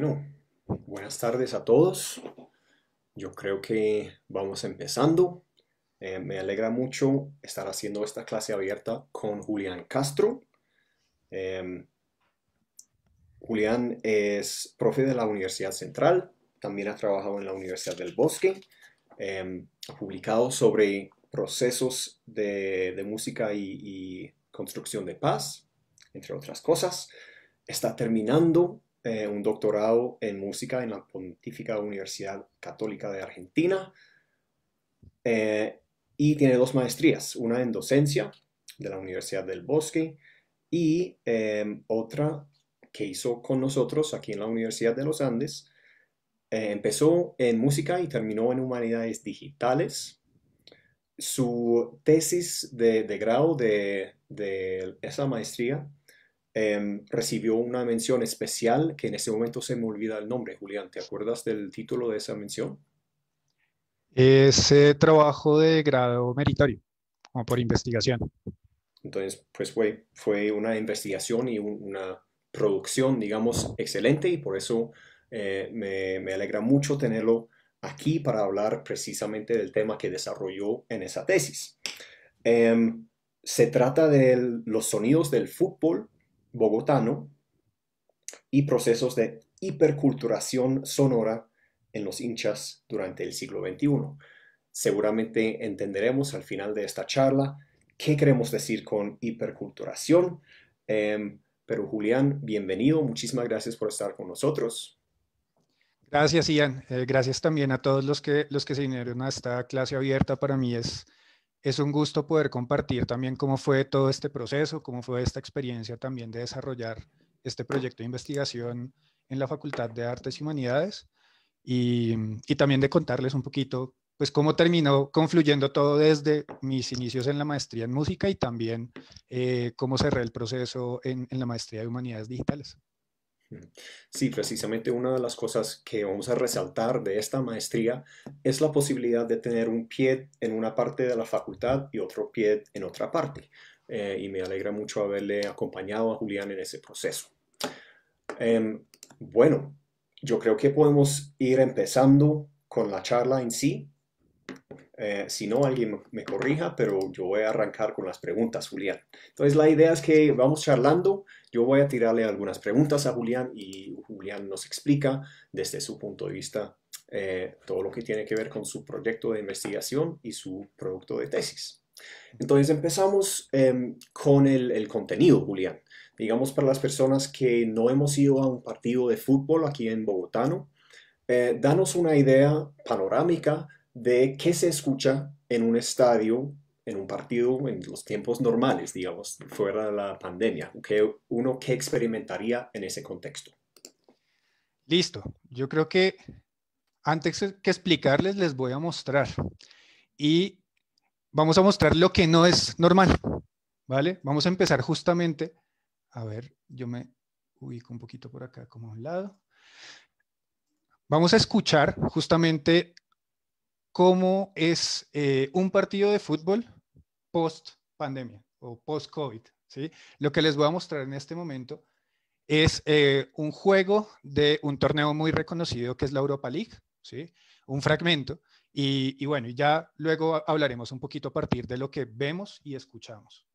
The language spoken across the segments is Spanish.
Bueno, buenas tardes a todos. Yo creo que vamos empezando. Eh, me alegra mucho estar haciendo esta clase abierta con Julián Castro. Em, Julián es profe de la Universidad Central, también ha trabajado en la Universidad del Bosque, em, ha publicado sobre procesos de, música y construcción de paz, entre otras cosas. Está terminando eh, un doctorado en música en la Pontífica Universidad Católica de Argentina eh, y tiene dos maestrías, una en docencia de la Universidad del Bosque y eh, otra que hizo con nosotros aquí en la Universidad de los Andes. empezó en música y terminó en humanidades digitales. Su tesis de, grado de, de esa maestría Em, recibió una mención especial que en este momento se me olvida el nombre. Julián, ¿te acuerdas del título de esa mención? Ese trabajo de grado meritorio, o por investigación. Entonces, pues fue, fue una investigación y una producción, digamos, excelente y por eso eh, me, me, alegra mucho tenerlo aquí para hablar precisamente del tema que desarrolló en esa tesis. Em, se trata de los sonidos del fútbol bogotano y procesos de hiperculturación sonora en los hinchas durante el siglo XXI. Seguramente entenderemos al final de esta charla qué queremos decir con hiperculturación. Em, pero Julián, bienvenido, muchísimas gracias por estar con nosotros. Gracias, Ian. Eh, gracias también a todos los que, los que se unieron a esta clase abierta. Para mí es es un gusto poder compartir también cómo fue todo este proceso, cómo fue esta experiencia también de desarrollar este proyecto de investigación en la Facultad de Artes y Humanidades y, también de contarles un poquito pues cómo terminó confluyendo todo desde mis inicios en la maestría en música y también eh, cómo cerré el proceso en la maestría de humanidades digitales. Sí, precisamente una de las cosas que vamos a resaltar de esta maestría es la posibilidad de tener un pie en una parte de la facultad y otro pie en otra parte. Eh, y me alegra mucho haberle acompañado a Julián en ese proceso. Em, bueno, yo creo que podemos ir empezando con la charla en sí. Eh, si no, alguien me corrija, pero yo voy a arrancar con las preguntas, Julián. Entonces, la idea es que vamos charlando yo voy a tirarle algunas preguntas a Julián y Julián nos explica desde su punto de vista eh, todo lo que tiene que ver con su proyecto de investigación y su producto de tesis. Entonces empezamos em, con el, contenido, Julián. Digamos para las personas que no hemos ido a un partido de fútbol aquí en Bogotano, eh, danos una idea panorámica de qué se escucha en un estadio en un partido en los tiempos normales, digamos, fuera de la pandemia? ¿Qué, ¿Uno qué experimentaría en ese contexto? Listo. Yo creo que antes que explicarles, les voy a mostrar. Y vamos a mostrar lo que no es normal, ¿vale? Vamos a empezar justamente, a ver, yo me ubico un poquito por acá como a un lado. Vamos a escuchar justamente cómo es eh, un partido de fútbol post pandemia o post COVID. ¿sí? Lo que les voy a mostrar en este momento es eh, un juego de un torneo muy reconocido que es la Europa League, ¿sí? un fragmento. y bueno, ya luego hablaremos un poquito a partir de lo que vemos y escuchamos.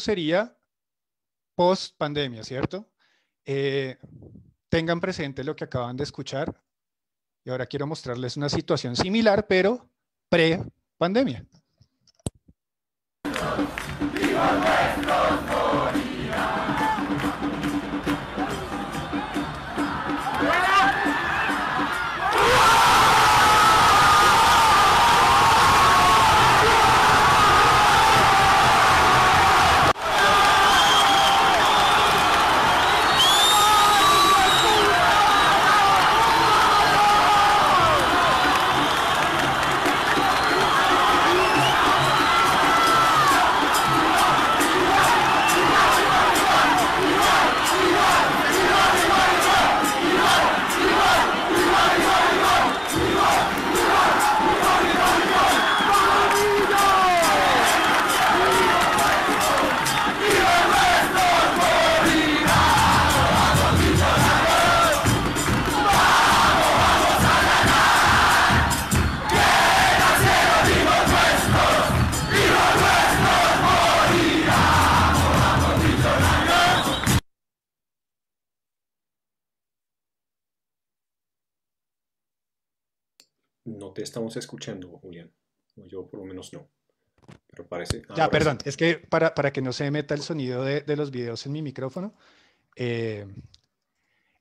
sería post pandemia, ¿cierto? Eh, tengan presente lo que acaban de escuchar. Y ahora quiero mostrarles una situación similar, pero pre-pandemia. escuchando, Julián. yo por lo menos no. Pero parece... ya, ah, perdón. Es que para, para, que no se meta el sonido de, de los videos en mi micrófono, eh,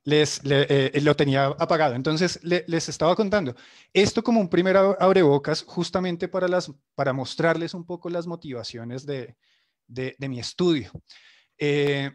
les, eh, lo tenía apagado. Entonces, les estaba contando. Esto como un primer abrebocas, justamente para, las, para mostrarles un poco las motivaciones de, de, mi estudio. Eh,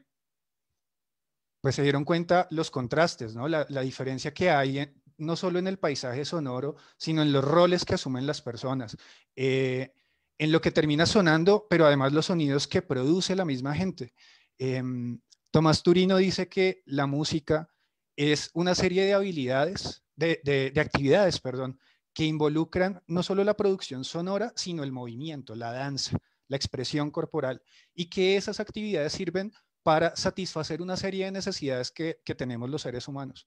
pues se dieron cuenta los contrastes, ¿no? La, la diferencia que hay en, no solo en el paisaje sonoro, sino en los roles que asumen las personas, eh, en lo que termina sonando, pero además los sonidos que produce la misma gente. Em, Tomás Turino dice que la música es una serie de habilidades, de, actividades, perdón, que involucran no solo la producción sonora, sino el movimiento, la danza, la expresión corporal, y que esas actividades sirven para satisfacer una serie de necesidades que tenemos los seres humanos.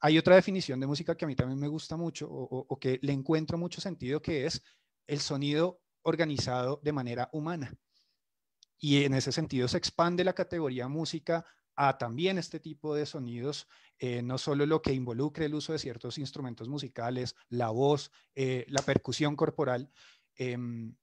Hay otra definición de música que a mí también me gusta mucho o, que le encuentro mucho sentido, que es el sonido organizado de manera humana. Y en ese sentido se expande la categoría música a también este tipo de sonidos, eh, no solo lo que involucre el uso de ciertos instrumentos musicales, la voz, eh, la percusión corporal, em,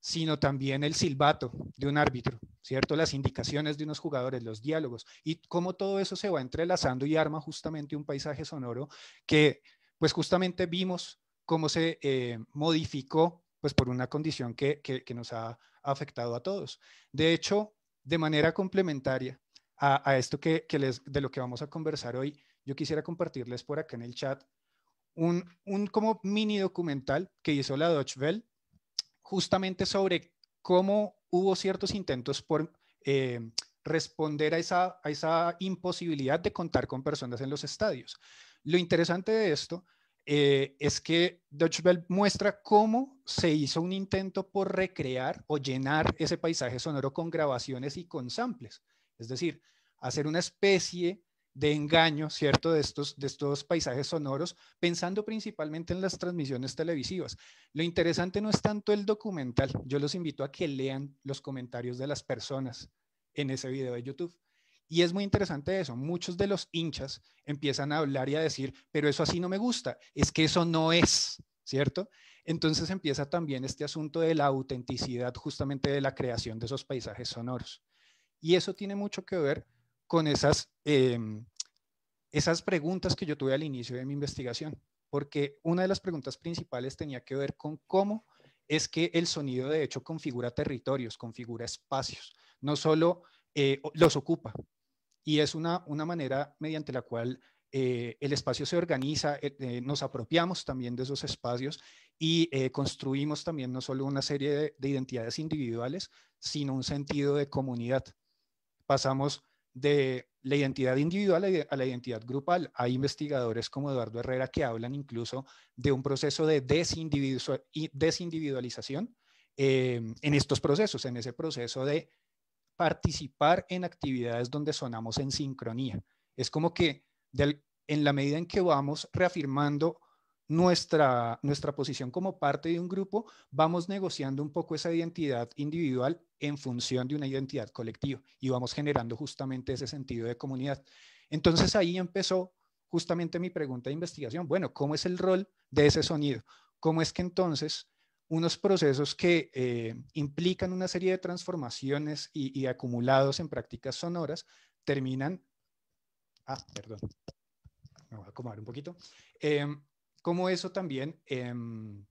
sino también el silbato de un árbitro, ¿cierto? Las indicaciones de unos jugadores, los diálogos y cómo todo eso se va entrelazando y arma justamente un paisaje sonoro que pues justamente vimos cómo se eh, modificó pues por una condición que, nos ha afectado a todos. De hecho, de manera complementaria a, esto que, les, de lo que vamos a conversar hoy, yo quisiera compartirles por acá en el chat un, como mini documental que hizo la Deutsche Bell, justamente sobre cómo hubo ciertos intentos por eh, responder a esa, a esa imposibilidad de contar con personas en los estadios. Lo interesante de esto eh, es que Deutsche muestra cómo se hizo un intento por recrear o llenar ese paisaje sonoro con grabaciones y con samples. Es decir, hacer una especie de engaño, ¿cierto? De estos, de estos paisajes sonoros, pensando principalmente en las transmisiones televisivas. Lo interesante no es tanto el documental, yo los invito a que lean los comentarios de las personas en ese video de YouTube. Y es muy interesante eso, muchos de los hinchas empiezan a hablar y a decir, pero eso así no me gusta, es que eso no es, ¿cierto? Entonces empieza también este asunto de la autenticidad justamente de la creación de esos paisajes sonoros. Y eso tiene mucho que ver con esas, em, esas preguntas que yo tuve al inicio de mi investigación, porque una de las preguntas principales tenía que ver con cómo es que el sonido de hecho configura territorios, configura espacios, no solo eh, los ocupa. Y es una, una manera mediante la cual eh, el espacio se organiza, eh, nos apropiamos también de esos espacios y construimos también no solo una serie de, de identidades individuales, sino un sentido de comunidad. Pasamos de la identidad individual a la identidad grupal. Hay investigadores como Eduardo Herrera que hablan incluso de un proceso de desindividualización em, en estos procesos, en ese proceso de participar en actividades donde sonamos en sincronía. Es como que en la medida en que vamos reafirmando nuestra, nuestra posición como parte de un grupo, vamos negociando un poco esa identidad individual en función de una identidad colectiva y vamos generando justamente ese sentido de comunidad. Entonces ahí empezó justamente mi pregunta de investigación. Bueno, ¿cómo es el rol de ese sonido? ¿Cómo es que entonces unos procesos que eh, implican una serie de transformaciones y, acumulados en prácticas sonoras terminan... Ah, perdón. Me voy a acomodar un poquito. Em, cómo eso también em,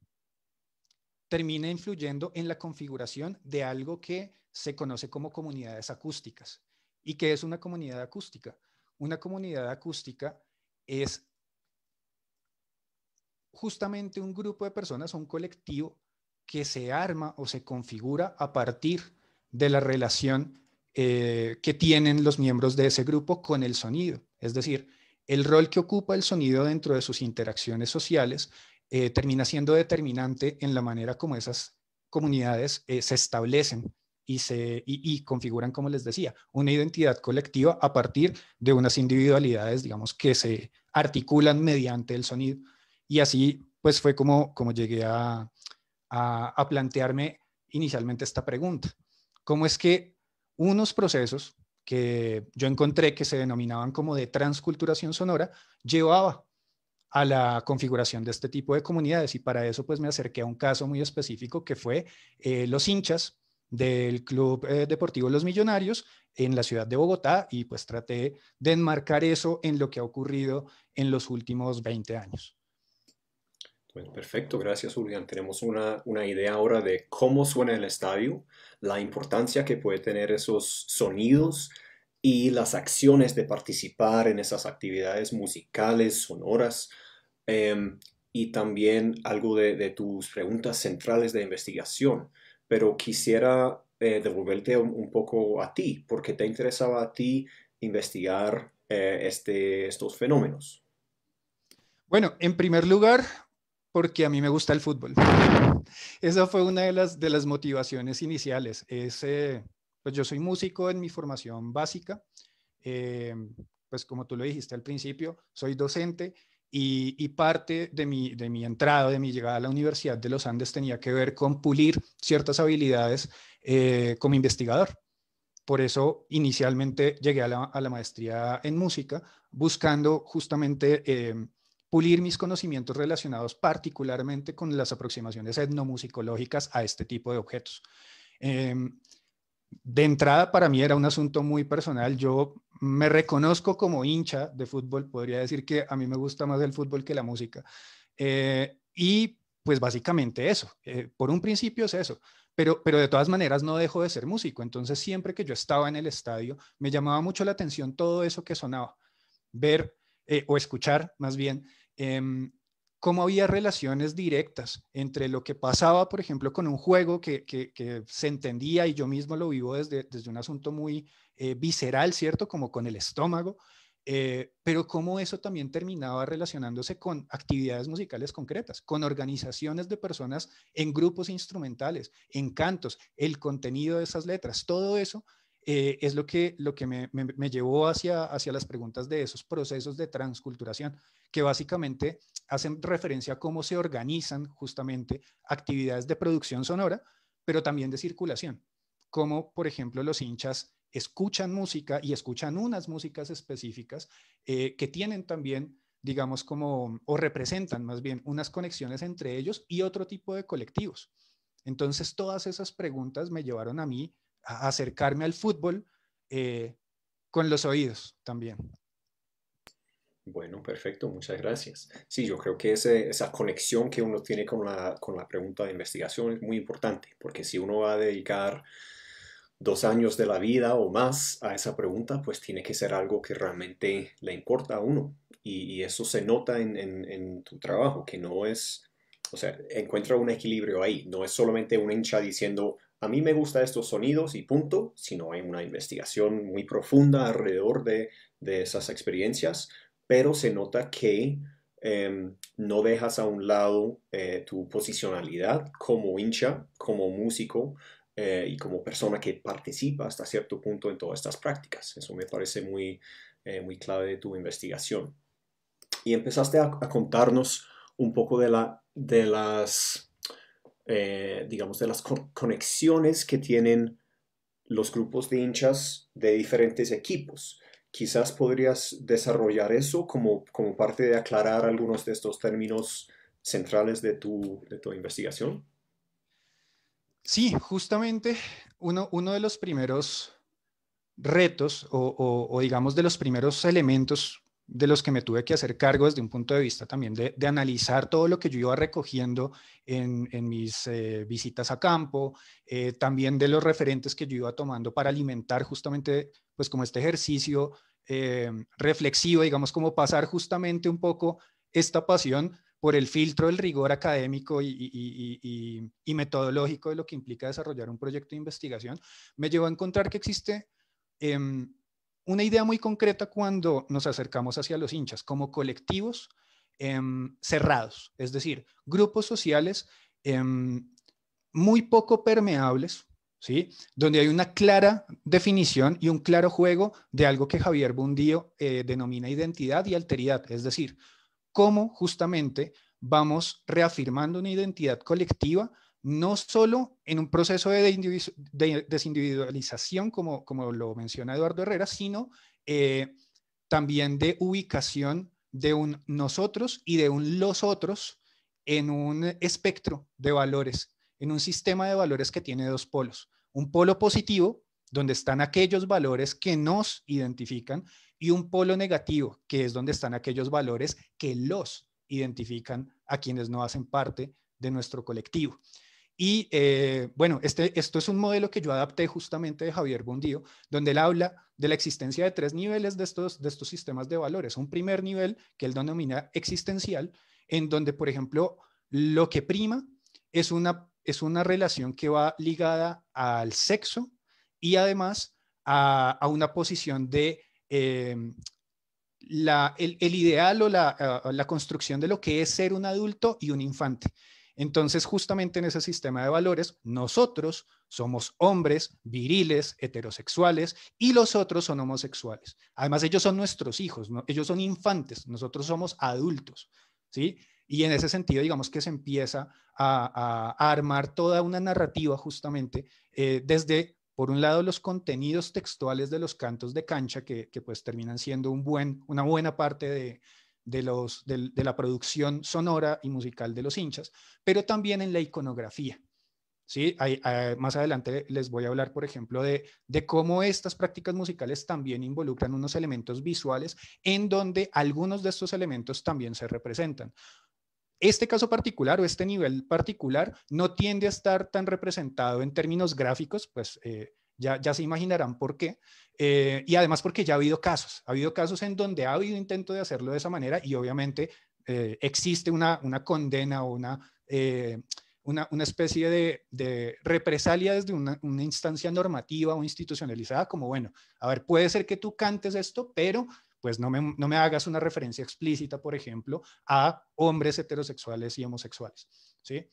termina influyendo en la configuración de algo que se conoce como comunidades acústicas. ¿Y qué es una comunidad acústica? Una comunidad acústica es justamente un grupo de personas o un colectivo que se arma o se configura a partir de la relación eh, que tienen los miembros de ese grupo con el sonido. Es decir, el rol que ocupa el sonido dentro de sus interacciones sociales eh, termina siendo determinante en la manera como esas comunidades eh, se establecen y, se, y, configuran, como les decía, una identidad colectiva a partir de unas individualidades, digamos, que se articulan mediante el sonido. Y así, pues fue como, como llegué a plantearme inicialmente esta pregunta. ¿Cómo es que unos procesos que yo encontré que se denominaban como de transculturación sonora, llevaba a la configuración de este tipo de comunidades y para eso pues me acerqué a un caso muy específico que fue eh, los hinchas del Club eh, Deportivo Los Millonarios en la ciudad de Bogotá y pues traté de enmarcar eso en lo que ha ocurrido en los últimos 20 años. Pues perfecto, gracias Julián. Tenemos una, idea ahora de cómo suena el estadio, la importancia que puede tener esos sonidos y las acciones de participar en esas actividades musicales, sonoras, em, y también algo de, tus preguntas centrales de investigación. Pero quisiera eh, devolverte un, poco a ti, porque te interesaba a ti investigar eh, este, estos fenómenos. Bueno, en primer lugar, porque a mí me gusta el fútbol. Esa fue una de las, de las motivaciones iniciales. Pues, yo soy músico en mi formación básica. Eh, pues como tú lo dijiste al principio, soy docente y, parte de mi, de mi entrada, de mi llegada a la Universidad de los Andes tenía que ver con pulir ciertas habilidades eh, como investigador. Por eso inicialmente llegué a la, maestría en música buscando justamente eh, pulir mis conocimientos relacionados particularmente con las aproximaciones etnomusicológicas a este tipo de objetos. Em, de entrada, para mí era un asunto muy personal. Yo me reconozco como hincha de fútbol, podría decir que a mí me gusta más el fútbol que la música. Eh, y pues básicamente eso, eh, por un principio es eso, pero, pero de todas maneras no dejo de ser músico, entonces siempre que yo estaba en el estadio me llamaba mucho la atención todo eso que sonaba, ver eh, o escuchar más bien Em, cómo había relaciones directas entre lo que pasaba, por ejemplo, con un juego que, se entendía y yo mismo lo vivo desde, un asunto muy eh, visceral, ¿cierto? Como con el estómago, eh, pero cómo eso también terminaba relacionándose con actividades musicales concretas, con organizaciones de personas en grupos instrumentales, en cantos, el contenido de esas letras, todo eso eh, es lo que, lo que me, llevó hacia las preguntas de esos procesos de transculturación que básicamente hacen referencia a cómo se organizan justamente actividades de producción sonora, pero también de circulación, como por ejemplo los hinchas escuchan música y escuchan unas músicas específicas eh, que tienen también, digamos, como, o representan más bien unas conexiones entre ellos y otro tipo de colectivos. Entonces, todas esas preguntas me llevaron a mí a acercarme al fútbol eh, con los oídos también. Bueno, perfecto, muchas gracias. Sí, yo creo que esa conexión que uno tiene con la, pregunta de investigación es muy importante, porque si uno va a dedicar dos años de la vida o más a esa pregunta, pues tiene que ser algo que realmente le importa a uno. Y, eso se nota en, tu trabajo, que no es, o sea, encuentra un equilibrio ahí. No es solamente un hincha diciendo, a mí me gustan estos sonidos y punto, sino hay una investigación muy profunda alrededor de, de esas experiencias pero se nota que em, no dejas a un lado eh, tu posicionalidad como hincha, como músico eh, y como persona que participa hasta cierto punto en todas estas prácticas. Eso me parece muy, eh, muy clave de tu investigación. Y empezaste a, contarnos un poco de, la, de las, digamos, de las conexiones que tienen los grupos de hinchas de diferentes equipos. Quizás podrías desarrollar eso como, parte de aclarar algunos de estos términos centrales de tu, de tu investigación. Sí, justamente uno, uno de los primeros retos o, o digamos de los primeros elementos de los que me tuve que hacer cargo desde un punto de vista también de, analizar todo lo que yo iba recogiendo en, mis eh, visitas a campo, eh, también de los referentes que yo iba tomando para alimentar justamente, pues como este ejercicio eh, reflexivo, digamos, como pasar justamente un poco esta pasión por el filtro del rigor académico y, y metodológico de lo que implica desarrollar un proyecto de investigación, me llevó a encontrar que existe em, una idea muy concreta cuando nos acercamos hacia los hinchas como colectivos em, cerrados, es decir, grupos sociales em, muy poco permeables, ¿sí? donde hay una clara definición y un claro juego de algo que Javier Bundío eh, denomina identidad y alteridad, es decir, cómo justamente vamos reafirmando una identidad colectiva no solo en un proceso de, desindividualización, como, lo menciona Eduardo Herrera, sino eh, también de ubicación de un nosotros y de un los otros en un espectro de valores, en un sistema de valores que tiene dos polos. Un polo positivo, donde están aquellos valores que nos identifican, y un polo negativo, que es donde están aquellos valores que los identifican a quienes no hacen parte de nuestro colectivo. Y eh, bueno, este, esto es un modelo que yo adapté justamente de Javier Bondío, donde él habla de la existencia de tres niveles de estos, de estos sistemas de valores. Un primer nivel que él denomina existencial, en donde, por ejemplo, lo que prima es una, es una relación que va ligada al sexo y además a, una posición de eh, el, ideal o la construcción de lo que es ser un adulto y un infante. Entonces, justamente en ese sistema de valores, nosotros somos hombres viriles, heterosexuales, y los otros son homosexuales. Además, ellos son nuestros hijos, ellos son infantes, nosotros somos adultos, ¿sí? Y en ese sentido, digamos que se empieza a, armar toda una narrativa justamente eh, desde, por un lado, los contenidos textuales de los cantos de cancha, que, pues terminan siendo una buena parte de, de, los, de, la producción sonora y musical de los hinchas, pero también en la iconografía. ¿sí? Ah, más adelante les voy a hablar, por ejemplo, de, de cómo estas prácticas musicales también involucran unos elementos visuales en donde algunos de estos elementos también se representan este caso particular o este nivel particular no tiende a estar tan representado en términos gráficos, pues eh, ya, se imaginarán por qué. Eh, y además porque ya ha habido casos, ha habido casos en donde ha habido intento de hacerlo de esa manera y obviamente eh, existe una, condena o eh, una, una, especie de, de represalia desde una, instancia normativa o institucionalizada como, bueno, a ver, puede ser que tú cantes esto, pero pues no me, hagas una referencia explícita, por ejemplo, a hombres heterosexuales y homosexuales. ¿sí?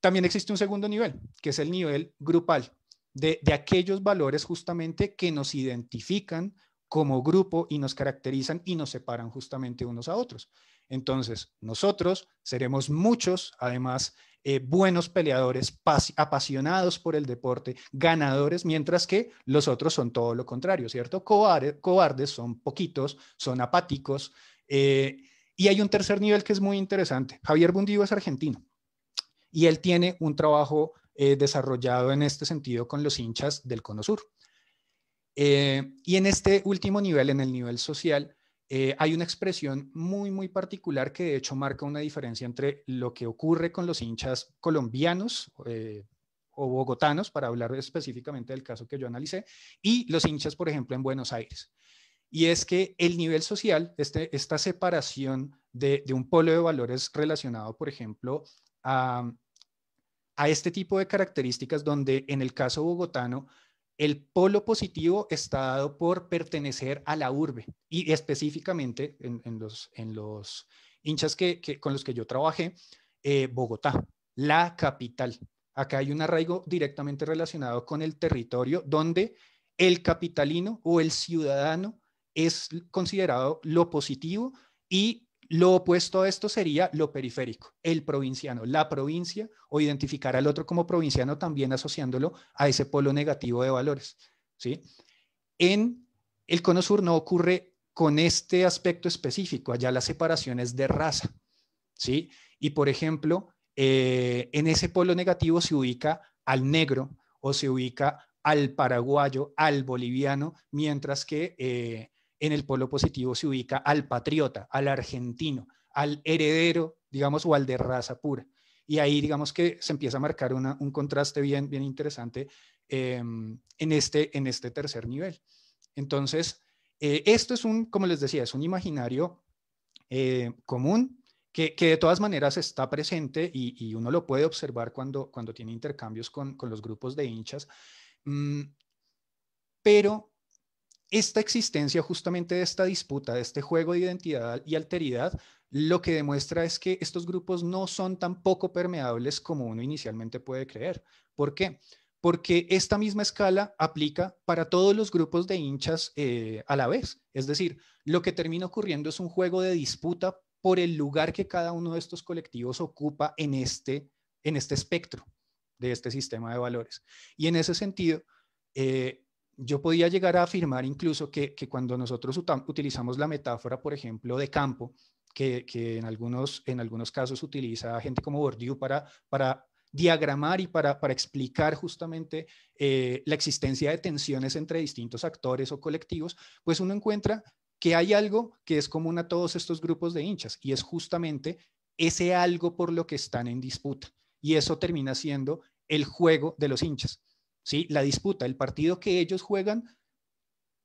también existe un segundo nivel, que es el nivel grupal de, aquellos valores justamente que nos identifican como grupo y nos caracterizan y nos separan justamente unos a otros. Entonces, nosotros seremos muchos, además, eh, buenos peleadores, apasionados por el deporte, ganadores, mientras que los otros son todo lo contrario, ¿cierto? cobardes, son poquitos, son apáticos. Eh, y hay un tercer nivel que es muy interesante. Javier Bundío es argentino y él tiene un trabajo eh, desarrollado en este sentido con los hinchas del Cono Sur. Eh, y en este último nivel, en el nivel social, eh, hay una expresión muy, muy particular que de hecho marca una diferencia entre lo que ocurre con los hinchas colombianos o bogotanos, para hablar específicamente del caso que yo analicé, y los hinchas, por ejemplo, en Buenos Aires. Y es que el nivel social, este, esta separación de un polo de valores relacionado, por ejemplo, a, a este tipo de características donde en el caso bogotano el polo positivo está dado por pertenecer a la urbe y específicamente en, los, en los hinchas que, con los que yo trabajé, eh, Bogotá, la capital. Acá hay un arraigo directamente relacionado con el territorio donde el capitalino o el ciudadano es considerado lo positivo y lo opuesto a esto sería lo periférico, el provinciano, la provincia, o identificar al otro como provinciano también asociándolo a ese polo negativo de valores. ¿sí? En el cono sur no ocurre con este aspecto específico, allá la separación es de raza. ¿sí? Y por ejemplo, eh, en ese polo negativo se ubica al negro o se ubica al paraguayo, al boliviano, mientras que... Eh, en el polo positivo se ubica al patriota, al argentino, al heredero, digamos, o al de raza pura. Y ahí, digamos, que se empieza a marcar una, un contraste bien, bien interesante em, en, este, en este tercer nivel. Entonces, eh, esto es un, como les decía, es un imaginario eh, común que, que, de todas maneras está presente y, y, uno lo puede observar cuando, cuando tiene intercambios con, con los grupos de hinchas. Mm, pero esta existencia justamente de esta disputa, de este juego de identidad y alteridad, lo que demuestra es que estos grupos no son tan poco permeables como uno inicialmente puede creer. ¿Por qué? Porque esta misma escala aplica para todos los grupos de hinchas eh, a la vez. Es decir, lo que termina ocurriendo es un juego de disputa por el lugar que cada uno de estos colectivos ocupa en este, en este espectro de este sistema de valores. Y en ese sentido, eh, yo podía llegar a afirmar incluso que, cuando nosotros utilizamos la metáfora, por ejemplo, de campo, que, en, algunos, en algunos casos utiliza gente como Bourdieu para, diagramar y para, explicar justamente eh, la existencia de tensiones entre distintos actores o colectivos, pues uno encuentra que hay algo que es común a todos estos grupos de hinchas y es justamente ese algo por lo que están en disputa. Y eso termina siendo el juego de los hinchas. ¿sí? La disputa, el partido que ellos juegan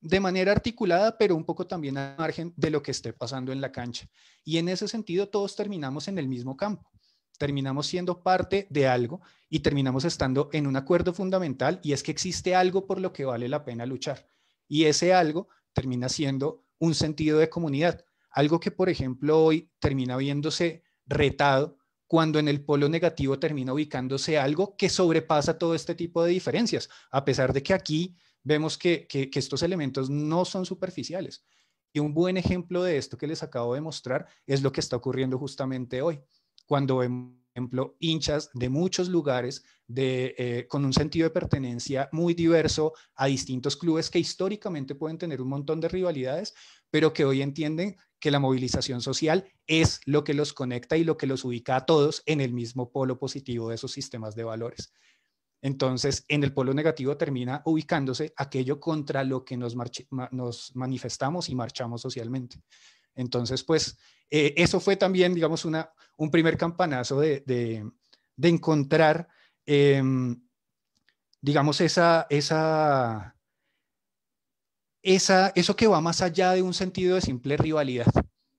de manera articulada, pero un poco también a margen de lo que esté pasando en la cancha. Y en ese sentido, todos terminamos en el mismo campo, terminamos siendo parte de algo y terminamos estando en un acuerdo fundamental y es que existe algo por lo que vale la pena luchar. Y ese algo termina siendo un sentido de comunidad, algo que, por ejemplo, hoy termina viéndose retado cuando en el polo negativo termina ubicándose algo que sobrepasa todo este tipo de diferencias, a pesar de que aquí vemos que, estos elementos no son superficiales. Y un buen ejemplo de esto que les acabo de mostrar es lo que está ocurriendo justamente hoy, cuando vemos ejemplo, hinchas de muchos lugares eh, con un sentido de pertenencia muy diverso a distintos clubes que históricamente pueden tener un montón de rivalidades, pero que hoy entienden que la movilización social es lo que los conecta y lo que los ubica a todos en el mismo polo positivo de esos sistemas de valores. Entonces, en el polo negativo termina ubicándose aquello contra lo que nos, manifestamos y marchamos socialmente. Entonces, pues, eh, eso fue también, digamos, un primer campanazo de, encontrar, em, digamos, esa, esa, eso que va más allá de un sentido de simple rivalidad.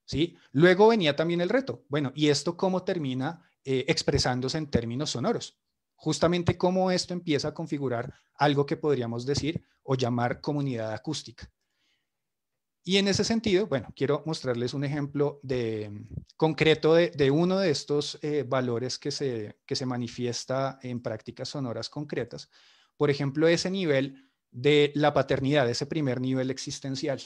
¿sí? Luego venía también el reto. Bueno, ¿y esto cómo termina eh, expresándose en términos sonoros? Justamente cómo esto empieza a configurar algo que podríamos decir o llamar comunidad acústica. Y en ese sentido, bueno, quiero mostrarles un ejemplo de, concreto de, uno de estos eh, valores que se, que se manifiesta en prácticas sonoras concretas. Por ejemplo, ese nivel de la paternidad, de ese primer nivel existencial.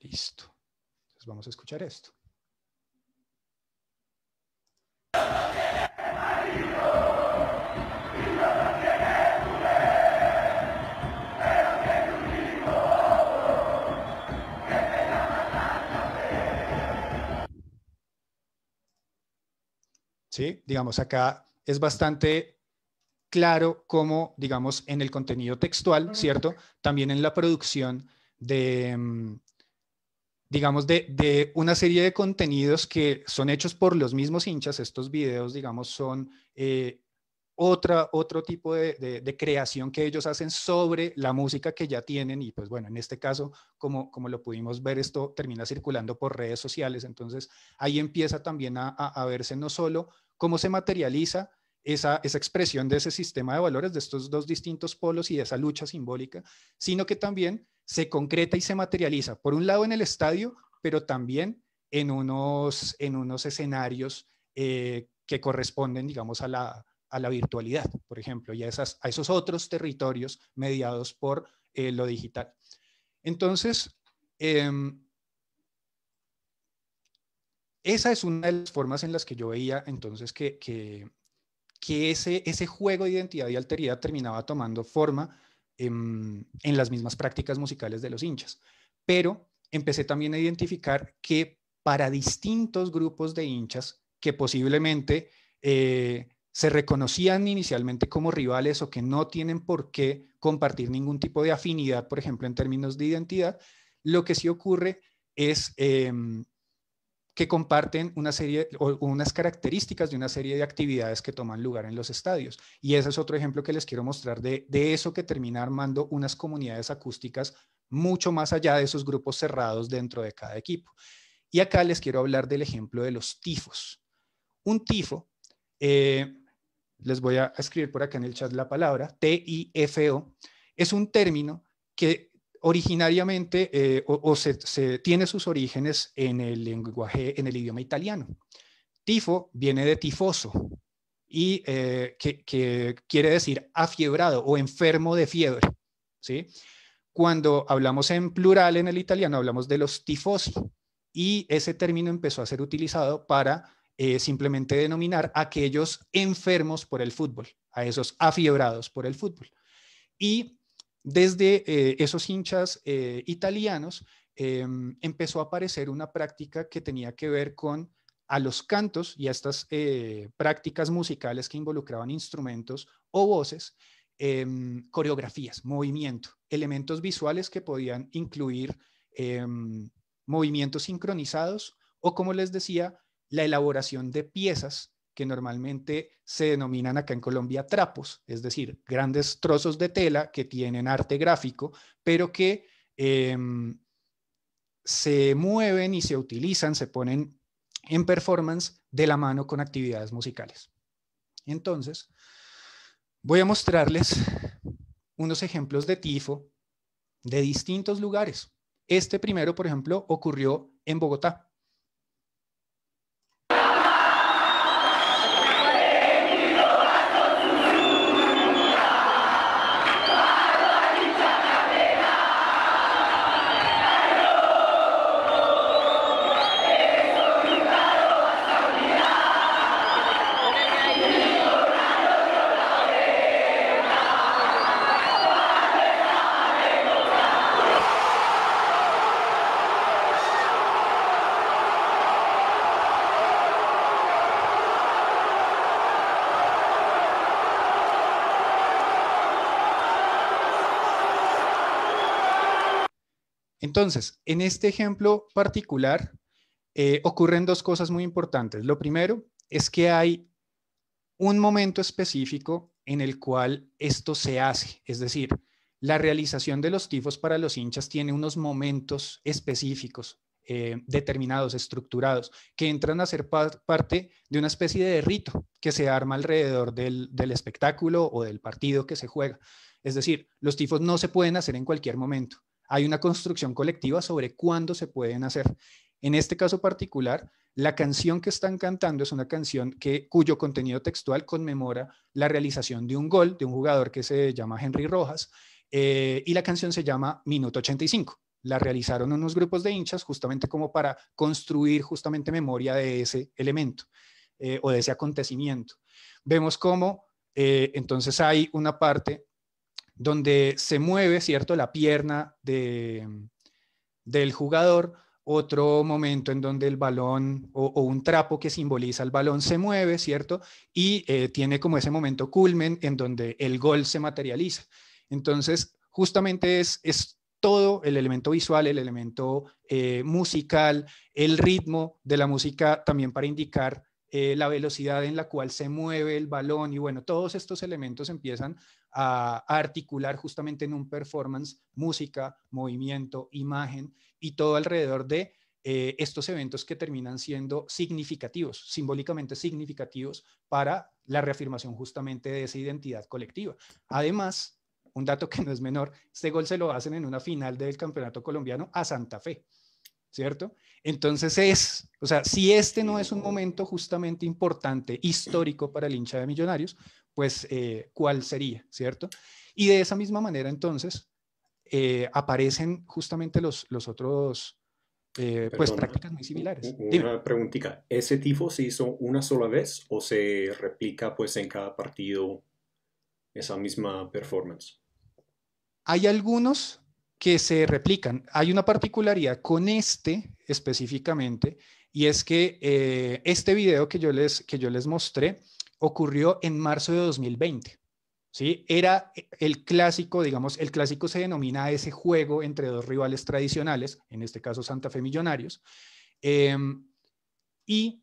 Listo. vamos a escuchar esto. ¿Sí? Digamos, acá es bastante claro como, digamos, en el contenido textual, ¿cierto? También en la producción de, mm, digamos, de, una serie de contenidos que son hechos por los mismos hinchas. Estos videos, digamos, son eh, otra, otro tipo de, creación que ellos hacen sobre la música que ya tienen. Y pues bueno, en este caso, como, como lo pudimos ver, esto termina circulando por redes sociales. Entonces ahí empieza también a verse no solo cómo se materializa, esa, expresión de ese sistema de valores, de estos dos distintos polos y de esa lucha simbólica, sino que también se concreta y se materializa, por un lado en el estadio, pero también en unos, en unos escenarios eh, que corresponden, digamos, a la, virtualidad, por ejemplo, y a, esas, a esos otros territorios mediados por eh, lo digital. Entonces, em, esa es una de las formas en las que yo veía entonces que, que ese, ese juego de identidad y alteridad terminaba tomando forma em, en, las mismas prácticas musicales de los hinchas. Pero empecé también a identificar que para distintos grupos de hinchas que posiblemente eh, se reconocían inicialmente como rivales o que no tienen por qué compartir ningún tipo de afinidad, por ejemplo, en términos de identidad, lo que sí ocurre es em, que comparten una serie o unas características de una serie de actividades que toman lugar en los estadios. Y ese es otro ejemplo que les quiero mostrar de, eso que termina armando unas comunidades acústicas mucho más allá de esos grupos cerrados dentro de cada equipo. Y acá les quiero hablar del ejemplo de los tifos. Un tifo, eh, les voy a escribir por acá en el chat la palabra, T-I-F-O, es un término que originariamente eh, o, se, tiene sus orígenes en el lenguaje, en el idioma italiano. Tifo viene de tifoso y eh, que, quiere decir afiebrado o enfermo de fiebre, ¿sí? Cuando hablamos en plural en el italiano hablamos de los tifosi y ese término empezó a ser utilizado para eh, simplemente denominar a aquellos enfermos por el fútbol, a esos afiebrados por el fútbol. Y desde eh, esos hinchas eh, italianos eh, empezó a aparecer una práctica que tenía que ver con a los cantos y a estas prácticas musicales que involucraban instrumentos o voces, coreografías, movimiento, elementos visuales que podían incluir movimientos sincronizados o, como les decía, la elaboración de piezas que normalmente se denominan acá en Colombia trapos, es decir, grandes trozos de tela que tienen arte gráfico, pero que em, se mueven y se utilizan, se ponen en performance de la mano con actividades musicales. Entonces, voy a mostrarles unos ejemplos de tifo de distintos lugares. Este primero, por ejemplo, ocurrió en Bogotá. Entonces, en este ejemplo particular eh, ocurren dos cosas muy importantes. Lo primero es que hay un momento específico en el cual esto se hace, es decir, la realización de los tifos para los hinchas tiene unos momentos específicos, eh, determinados, estructurados, que entran a ser parte de una especie de rito que se arma alrededor del espectáculo o del partido que se juega. Es decir, los tifos no se pueden hacer en cualquier momento hay una construcción colectiva sobre cuándo se pueden hacer. En este caso particular, la canción que están cantando es una canción que, cuyo contenido textual conmemora la realización de un gol de un jugador que se llama Henry Rojas eh, y la canción se llama Minuto 85. La realizaron unos grupos de hinchas justamente como para construir justamente memoria de ese elemento eh, o de ese acontecimiento. Vemos cómo eh, entonces hay una parte donde se mueve, ¿cierto?, la pierna del jugador, otro momento en donde el balón o, un trapo que simboliza el balón se mueve, ¿cierto? Y eh, tiene como ese momento culmen en donde el gol se materializa. Entonces, justamente es, todo el elemento visual, el elemento eh, musical, el ritmo de la música también para indicar eh, la velocidad en la cual se mueve el balón y bueno, todos estos elementos empiezan a, articular justamente en un performance música, movimiento, imagen y todo alrededor de eh, estos eventos que terminan siendo significativos, simbólicamente significativos para la reafirmación justamente de esa identidad colectiva. Además, un dato que no es menor, este gol se lo hacen en una final del Campeonato Colombiano a Santa Fe. ¿cierto? Entonces es, o sea, si este no es un momento justamente importante, histórico para el hincha de Millonarios, pues eh, ¿cuál sería, ¿cierto? Y de esa misma manera, entonces, eh, aparecen justamente los, los otros, eh, pues prácticas muy similares. Una preguntita, ¿ese tifo se hizo una sola vez o se replica pues en cada partido esa misma performance? Hay algunos que se replican. Hay una particularidad con este específicamente y es que eh, este video que yo, les, que yo les mostré ocurrió en marzo de 2020. ¿sí? Era el clásico, digamos, el clásico se denomina ese juego entre dos rivales tradicionales, en este caso Santa Fe Millonarios. Em, y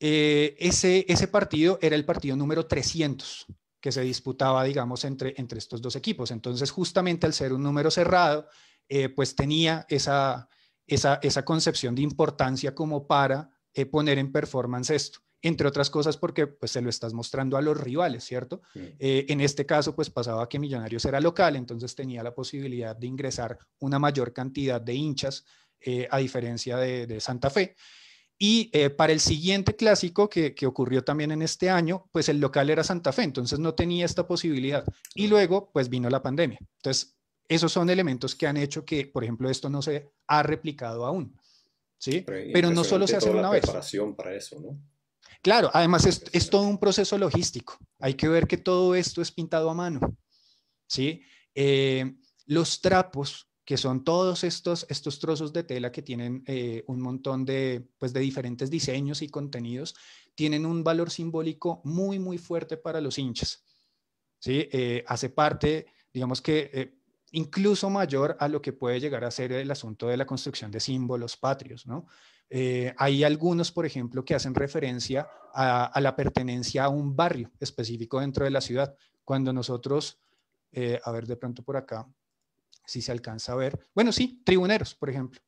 eh, ese, ese partido era el partido número 300 que se disputaba, digamos, entre, entre estos dos equipos. Entonces, justamente al ser un número cerrado, eh, pues tenía esa, esa, esa, concepción de importancia como para eh, poner en performance esto. Entre otras cosas porque pues se lo estás mostrando a los rivales, ¿cierto? Eh, en este caso pues pasaba que Millonarios era local, entonces tenía la posibilidad de ingresar una mayor cantidad de hinchas a diferencia de, de Santa Fe. Y eh, para el siguiente clásico que, ocurrió también en este año, pues el local era Santa Fe, entonces no tenía esta posibilidad. Y luego, pues vino la pandemia. Entonces, esos son elementos que han hecho que, por ejemplo, esto no se ha replicado aún. ¿sí? Pero, no solo se hace una vez. para eso, ¿no? Claro, además es, todo un proceso logístico. Hay que ver que todo esto es pintado a mano. ¿sí? Eh, los trapos que son todos estos, estos trozos de tela que tienen eh, un montón de, pues, de diferentes diseños y contenidos, tienen un valor simbólico muy, muy fuerte para los hinchas. ¿sí? Eh, hace parte, digamos que eh, incluso mayor a lo que puede llegar a ser el asunto de la construcción de símbolos patrios. hay algunos, por ejemplo, que hacen referencia a la pertenencia a un barrio específico dentro de la ciudad. Cuando nosotros, a ver de pronto por acá, si se alcanza a ver. Bueno, sí, tribuneros, por ejemplo.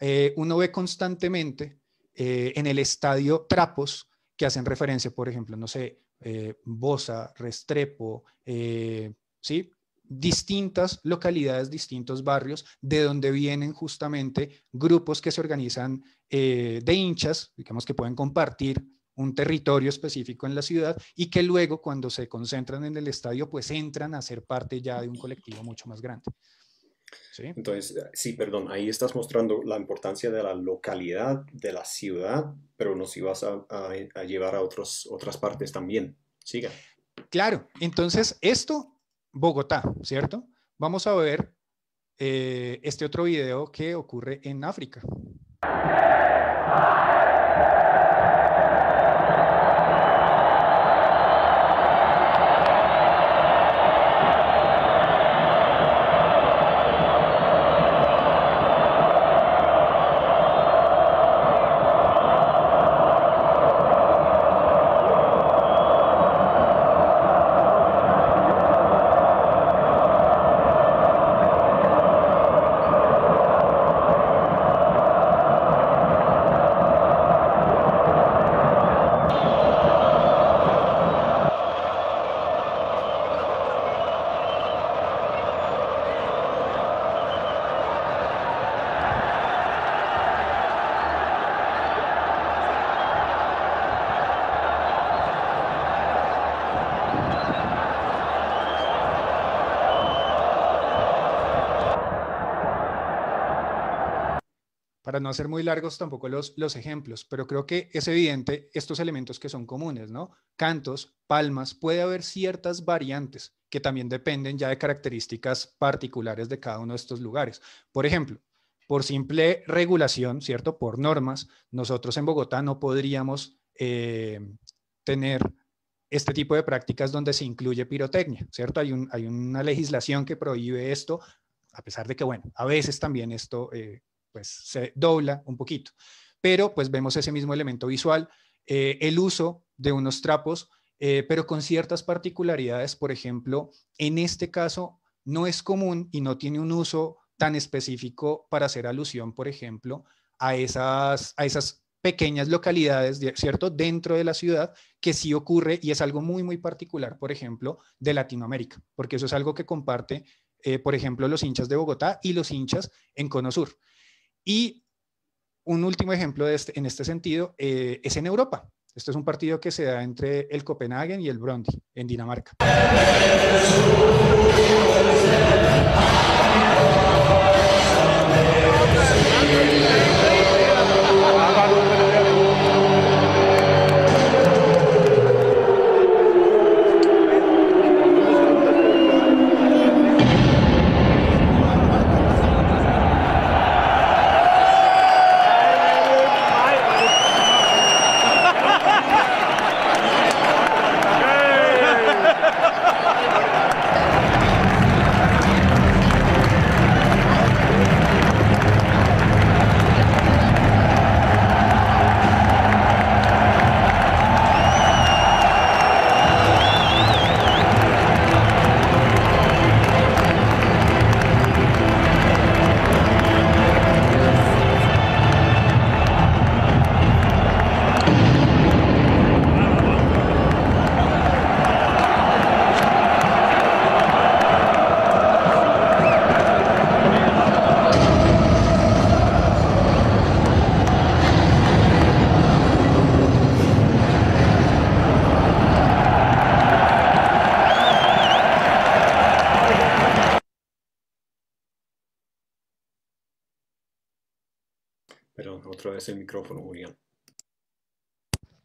Eh, uno ve constantemente eh, en el estadio trapos que hacen referencia, por ejemplo, no sé, eh, Bosa, Restrepo, eh, ¿sí? distintas localidades, distintos barrios, de donde vienen justamente grupos que se organizan de hinchas, digamos que pueden compartir un territorio específico en la ciudad y que luego cuando se concentran en el estadio, pues entran a ser parte ya de un colectivo mucho más grande. Entonces, eh, sí, perdón, ahí estás mostrando la importancia de la localidad, de la ciudad, pero nos ibas a, a, llevar a otras partes también. Siga. Claro, entonces esto, Bogotá, ¿cierto? Vamos a ver eh, este otro video que ocurre en África. para no hacer muy largos tampoco los, los ejemplos, pero creo que es evidente estos elementos que son comunes, ¿no? Cantos, palmas, puede haber ciertas variantes que también dependen ya de características particulares de cada uno de estos lugares. Por ejemplo, por simple regulación, ¿cierto? Por normas, nosotros en Bogotá no podríamos eh, tener este tipo de prácticas donde se incluye pirotecnia, ¿cierto? Hay, hay una legislación que prohíbe esto, a pesar de que, bueno, a veces también esto eh, pues se dobla un poquito. Pero pues vemos ese mismo elemento visual, eh, el uso de unos trapos, eh, pero con ciertas particularidades. Por ejemplo, en este caso no es común y no tiene un uso tan específico para hacer alusión, por ejemplo, a esas, a esas pequeñas localidades, ¿cierto? Dentro de la ciudad, que sí ocurre y es algo muy, muy particular, por ejemplo, de Latinoamérica, porque eso es algo que comparte, eh, por ejemplo, los hinchas de Bogotá y los hinchas en Cono Sur. Y un último ejemplo este, en este sentido eh, es en Europa. Este es un partido que se da entre el Copenhagen y el Brondi, en Dinamarca.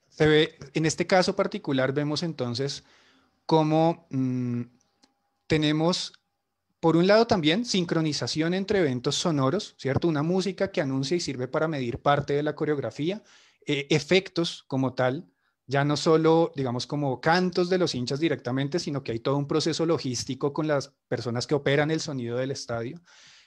Se ve, en este caso particular vemos entonces cómo mm, tenemos, por un lado también, sincronización entre eventos sonoros, ¿cierto? Una música que anuncia y sirve para medir parte de la coreografía, eh, efectos como tal, ya no solo, digamos, como cantos de los hinchas directamente, sino que hay todo un proceso logístico con las personas que operan el sonido del estadio.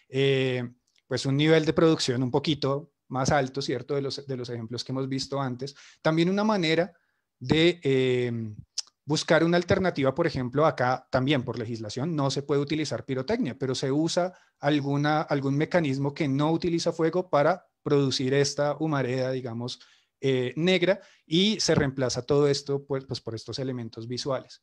Eh, pues un nivel de producción un poquito más alto, ¿cierto? De los, ejemplos que hemos visto antes. También una manera de em, buscar una alternativa, por ejemplo, acá también por legislación no se puede utilizar pirotecnia, pero se usa alguna, algún mecanismo que no utiliza fuego para producir esta humareda, digamos, eh, negra y se reemplaza todo esto pues, pues, por estos elementos visuales.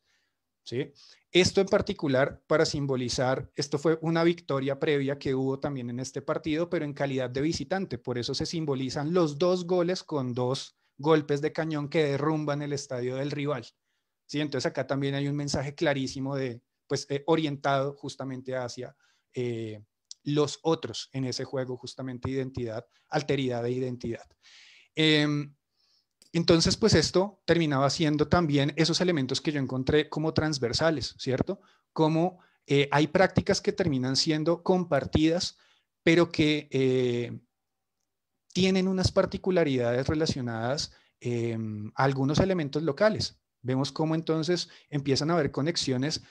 ¿sí? Esto en particular para simbolizar, esto fue una victoria previa que hubo también en este partido, pero en calidad de visitante. Por eso se simbolizan los dos goles con dos golpes de cañón que derrumban el estadio del rival. ¿sí? Entonces acá también hay un mensaje clarísimo de, pues, eh, orientado justamente hacia eh, los otros en ese juego, justamente identidad, alteridad e identidad. Em, entonces, pues esto terminaba siendo también esos elementos que yo encontré como transversales, ¿cierto? Como eh, hay prácticas que terminan siendo compartidas, pero que eh, tienen unas particularidades relacionadas eh, a algunos elementos locales. Vemos cómo entonces empiezan a haber conexiones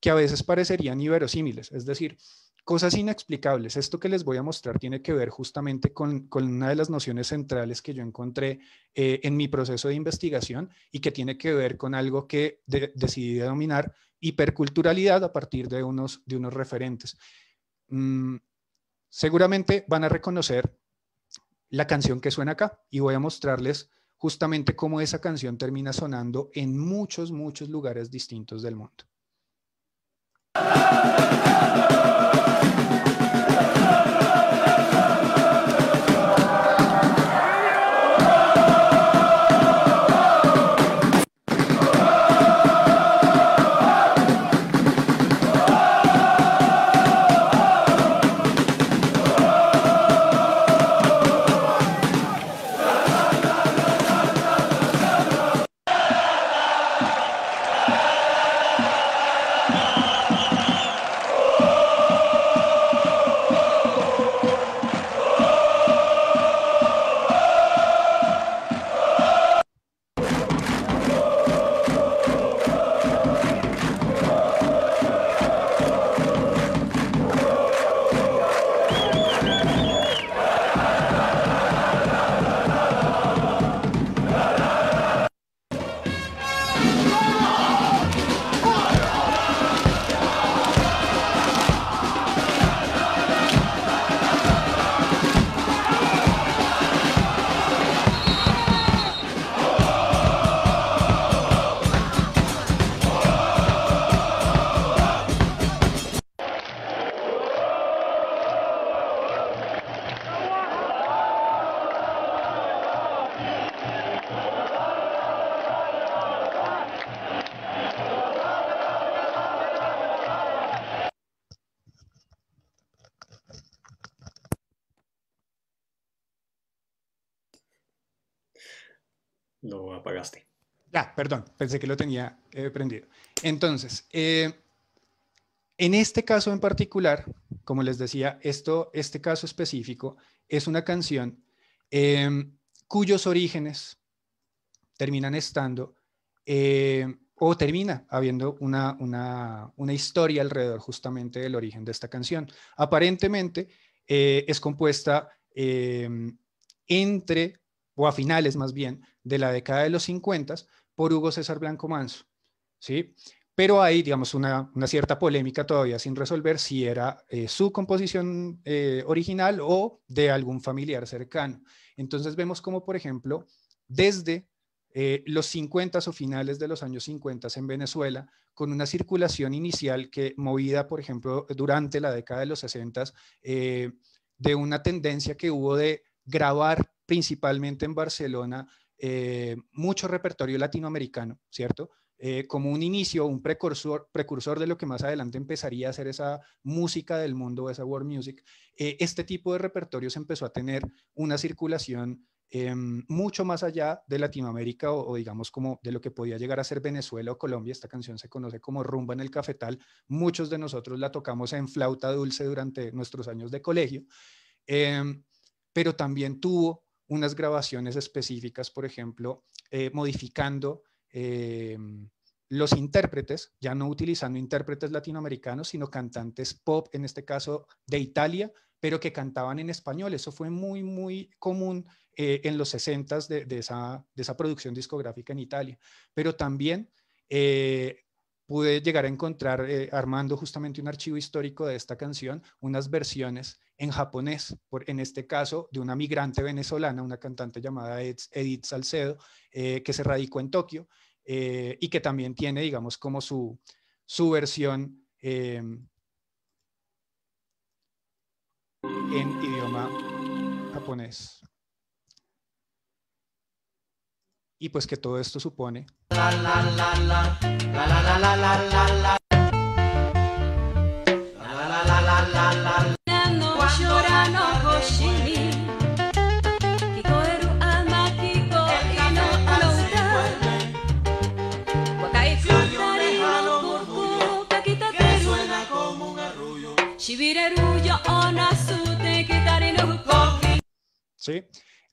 que a veces parecerían inverosímiles, es decir, Cosas inexplicables. Esto que les voy a mostrar tiene que ver justamente con, una de las nociones centrales que yo encontré eh, en mi proceso de investigación y que tiene que ver con algo que decidí denominar hiperculturalidad a partir de unos, de unos referentes. Mm, seguramente van a reconocer la canción que suena acá y voy a mostrarles justamente cómo esa canción termina sonando en muchos, muchos lugares distintos del mundo. Perdón, pensé que lo tenía eh, prendido. Entonces, eh, en este caso en particular, como les decía, esto, este caso específico es una canción eh, cuyos orígenes terminan estando o termina habiendo una, una, historia alrededor justamente del origen de esta canción. Aparentemente es compuesta entre o a finales más bien de la década de los 50, por Hugo César Blanco Manso. ¿sí? Pero hay, digamos, una, cierta polémica todavía sin resolver si era eh, su composición eh, original o de algún familiar cercano. Entonces vemos como, por ejemplo, desde eh, los 50 o finales de los años 50 en Venezuela, con una circulación inicial que movida, por ejemplo, durante la década de los 60, eh, de una tendencia que hubo de grabar principalmente en Barcelona eh, mucho repertorio latinoamericano, ¿cierto? Eh, como un inicio, un precursor, precursor de lo que más adelante empezaría a ser esa música del mundo, esa world music, eh, este tipo de repertorios empezó a tener una circulación em, mucho más allá de Latinoamérica o, o, digamos como de lo que podía llegar a ser Venezuela o Colombia. Esta canción se conoce como Rumba en el Cafetal. Muchos de nosotros la tocamos en flauta dulce durante nuestros años de colegio, em, pero también tuvo unas grabaciones específicas, por ejemplo, eh, modificando eh, los intérpretes, ya no utilizando intérpretes latinoamericanos, sino cantantes pop, en este caso de Italia, pero que cantaban en español. Eso fue muy, muy común eh, en los 60 de, de, esa, de esa producción discográfica en Italia. Pero también pude llegar a encontrar, eh, armando justamente un archivo histórico de esta canción, unas versiones en japonés, por, en este caso de una migrante venezolana, una cantante llamada Edith Salcedo, eh, que se radicó en Tokio eh, y que también tiene, digamos, como su versión en idioma japonés. y pues que todo esto supone. La, Sí.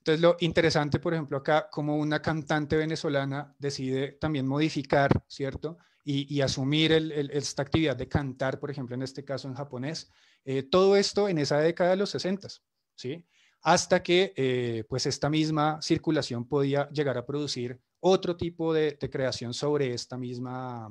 Entonces, lo interesante, por ejemplo, acá, como una cantante venezolana decide también modificar, ¿cierto? Y, asumir esta actividad de cantar, por ejemplo, en este caso en japonés. Eh, todo esto en esa década de los 60, ¿sí? Hasta que, eh, pues, esta misma circulación podía llegar a producir otro tipo de, creación sobre esta misma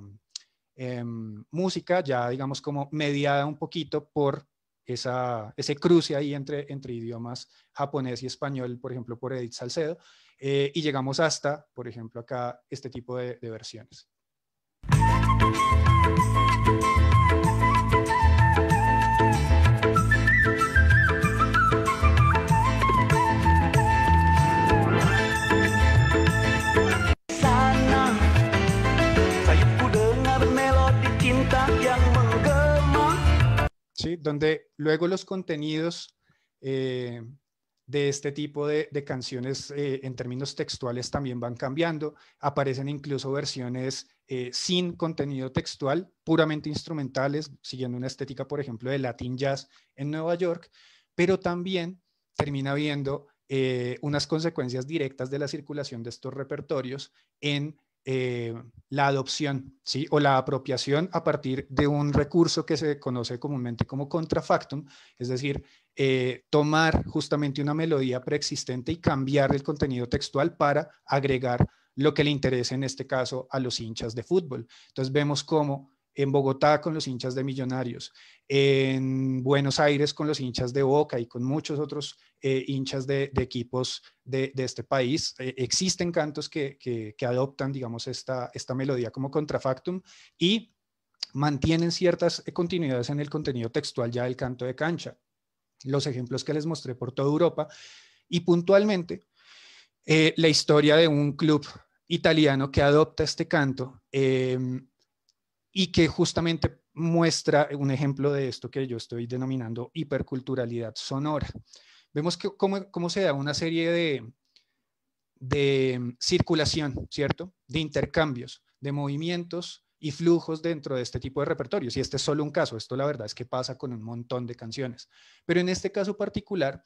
em, música, ya digamos como mediada un poquito por ese cruce ahí entre, entre idiomas japonés y español, por ejemplo, por Edith Salcedo, eh, y llegamos hasta, por ejemplo, acá este tipo de versiones. ¿sí? donde luego los contenidos eh, de este tipo de, canciones eh, en términos textuales también van cambiando, aparecen incluso versiones eh, sin contenido textual, puramente instrumentales, siguiendo una estética, por ejemplo, de Latin Jazz en Nueva York, pero también termina viendo unas consecuencias directas de la circulación de estos repertorios en eh, la adopción ¿sí? o la apropiación a partir de un recurso que se conoce comúnmente como contrafactum, es decir, eh, tomar justamente una melodía preexistente y cambiar el contenido textual para agregar lo que le interese en este caso a los hinchas de fútbol. Entonces vemos cómo en Bogotá con los hinchas de Millonarios, en Buenos Aires con los hinchas de Boca y con muchos otros eh, hinchas de, equipos de, este país. Eh, existen cantos que, adoptan, digamos, esta, esta melodía como contrafactum y mantienen ciertas eh, continuidades en el contenido textual ya del canto de cancha. Los ejemplos que les mostré por toda Europa y puntualmente la historia de un club italiano que adopta este canto em, y que justamente muestra un ejemplo de esto que yo estoy denominando hiperculturalidad sonora. Vemos que, cómo, cómo se da una serie de, de circulación, ¿cierto? De intercambios, de movimientos y flujos dentro de este tipo de repertorios. Y este es solo un caso, esto la verdad es que pasa con un montón de canciones. Pero en este caso particular,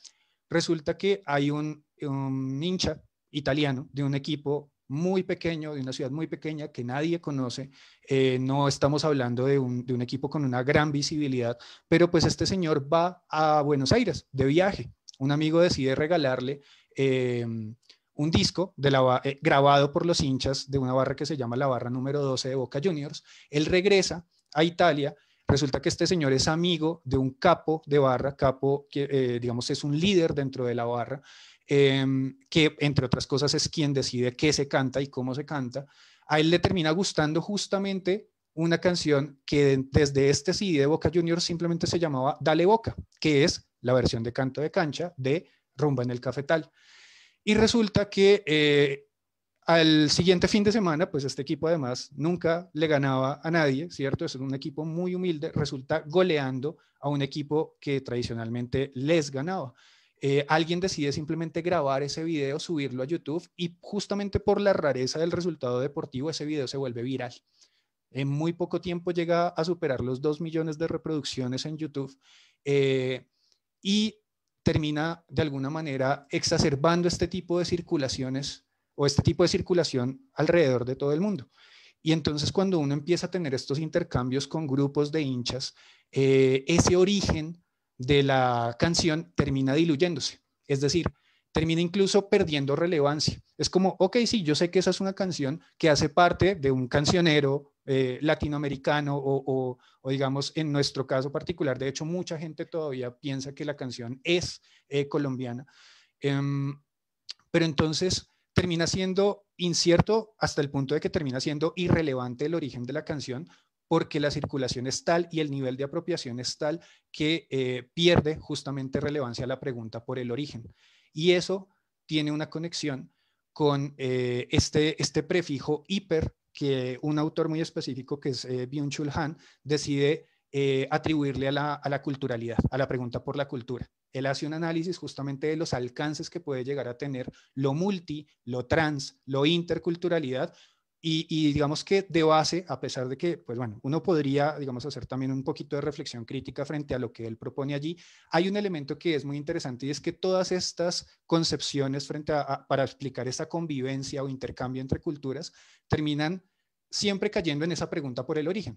resulta que hay un, un hincha italiano de un equipo muy pequeño, de una ciudad muy pequeña que nadie conoce. Eh, no estamos hablando de un, equipo con una gran visibilidad, pero pues este señor va a Buenos Aires de viaje. Un amigo decide regalarle eh, un disco eh, grabado por los hinchas de una barra que se llama la barra número 12 de Boca Juniors. Él regresa a Italia. Resulta que este señor es amigo de un capo de barra, capo que digamos es un líder dentro de la barra, Em, que entre otras cosas es quien decide qué se canta y cómo se canta, a él le termina gustando justamente una canción que desde este CD de Boca Juniors simplemente se llamaba Dale Boca, que es la versión de canto de cancha de Rumba en el Cafetal. Y resulta que eh, al siguiente fin de semana, pues este equipo además nunca le ganaba a nadie, ¿cierto? Es un equipo muy humilde, resulta goleando a un equipo que tradicionalmente les ganaba. Eh, alguien decide simplemente grabar ese video, subirlo a YouTube y justamente por la rareza del resultado deportivo, ese video se vuelve viral. En muy poco tiempo llega a superar los 2 millones de reproducciones en YouTube eh, y termina de alguna manera exacerbando este tipo de circulaciones o este tipo de circulación alrededor de todo el mundo. Y entonces cuando uno empieza a tener estos intercambios con grupos de hinchas, eh, ese origen de la canción termina diluyéndose, es decir, termina incluso perdiendo relevancia. Es como, ok, sí, yo sé que esa es una canción que hace parte de un cancionero eh, latinoamericano o, o, digamos en nuestro caso particular, de hecho mucha gente todavía piensa que la canción es eh, colombiana, em, pero entonces termina siendo incierto hasta el punto de que termina siendo irrelevante el origen de la canción porque la circulación es tal y el nivel de apropiación es tal que eh, pierde justamente relevancia la pregunta por el origen. Y eso tiene una conexión con eh, este, este prefijo hiper que un autor muy específico, que es eh, byung Han, decide eh, atribuirle a la, a la, culturalidad, a la pregunta por la cultura. Él hace un análisis justamente de los alcances que puede llegar a tener lo multi, lo trans, lo interculturalidad, y, digamos que de base, a pesar de que, pues bueno, uno podría, digamos, hacer también un poquito de reflexión crítica frente a lo que él propone allí, hay un elemento que es muy interesante y es que todas estas concepciones frente para explicar esa convivencia o intercambio entre culturas terminan siempre cayendo en esa pregunta por el origen,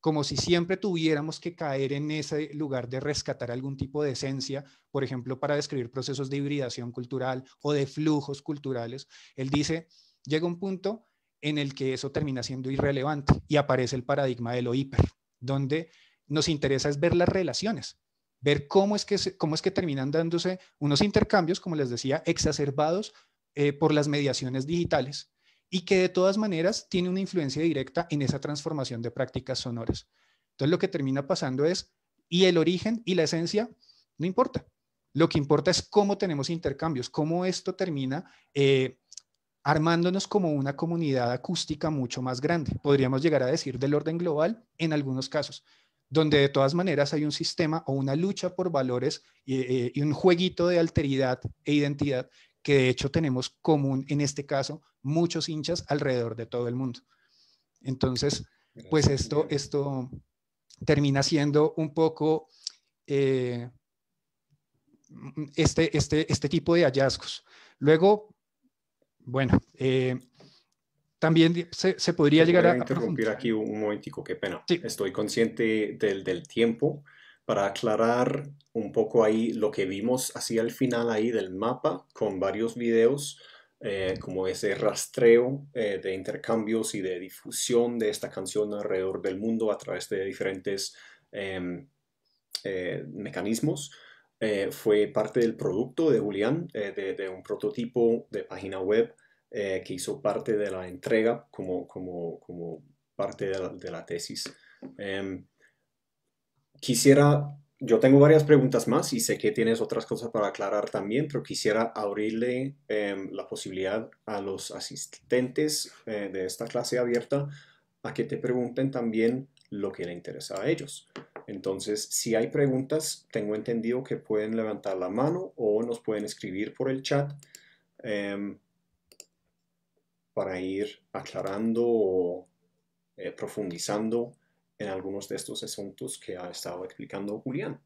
como si siempre tuviéramos que caer en ese lugar de rescatar algún tipo de esencia, por ejemplo, para describir procesos de hibridación cultural o de flujos culturales. Él dice, llega un punto en el que eso termina siendo irrelevante y aparece el paradigma de lo hiper, donde nos interesa es ver las relaciones, ver cómo es que, es que terminan dándose unos intercambios, como les decía, exacerbados eh, por las mediaciones digitales y que de todas maneras tiene una influencia directa en esa transformación de prácticas sonoras. Entonces lo que termina pasando es, y el origen y la esencia, no importa. Lo que importa es cómo tenemos intercambios, cómo esto termina eh, armándonos como una comunidad acústica mucho más grande, podríamos llegar a decir del orden global en algunos casos, donde de todas maneras hay un sistema o una lucha por valores y, eh, un jueguito de alteridad e identidad que de hecho tenemos común en este caso muchos hinchas alrededor de todo el mundo. Entonces, pues esto, esto termina siendo un poco eh, mm, este, este, este tipo de hallazgos. Luego, bueno, eh, también se, podría llegar a... interrumpir aquí un momentico, qué pena. Estoy consciente del, tiempo para aclarar un poco ahí lo que vimos hacia el final ahí del mapa con varios videos, eh, como ese rastreo eh, de intercambios y de difusión de esta canción alrededor del mundo a través de diferentes em, mecanismos eh, fue parte del producto de Julián, eh, de, un prototipo de página web eh, que hizo parte de la entrega como, parte de la, de la tesis. Em, quisiera, yo tengo varias preguntas más y sé que tienes otras cosas para aclarar también, pero quisiera abrirle em, la posibilidad a los asistentes de esta clase abierta a que te pregunten también lo que le interesa a ellos. Entonces, si hay preguntas, tengo entendido que pueden levantar la mano o nos pueden escribir por el chat em, para ir aclarando o eh, profundizando en algunos de estos asuntos que ha estado explicando Julián.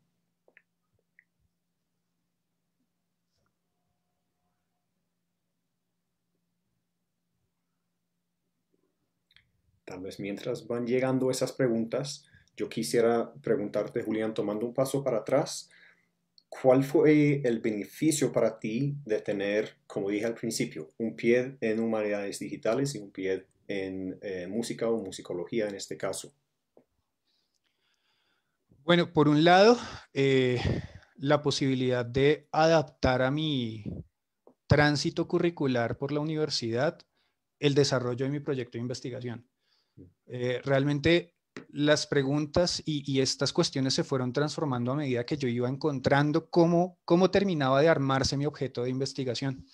Tal vez mientras van llegando esas preguntas, yo quisiera preguntarte, Julián, tomando un paso para atrás, ¿cuál fue el beneficio para ti de tener, como dije al principio, un pie en humanidades digitales y un pie en eh, música o musicología en este caso? Bueno, por un lado, eh, la posibilidad de adaptar a mi tránsito curricular por la universidad el desarrollo de mi proyecto de investigación. Mm. Eh, realmente las preguntas y, estas cuestiones se fueron transformando a medida que yo iba encontrando cómo, cómo terminaba de armarse mi objeto de investigación.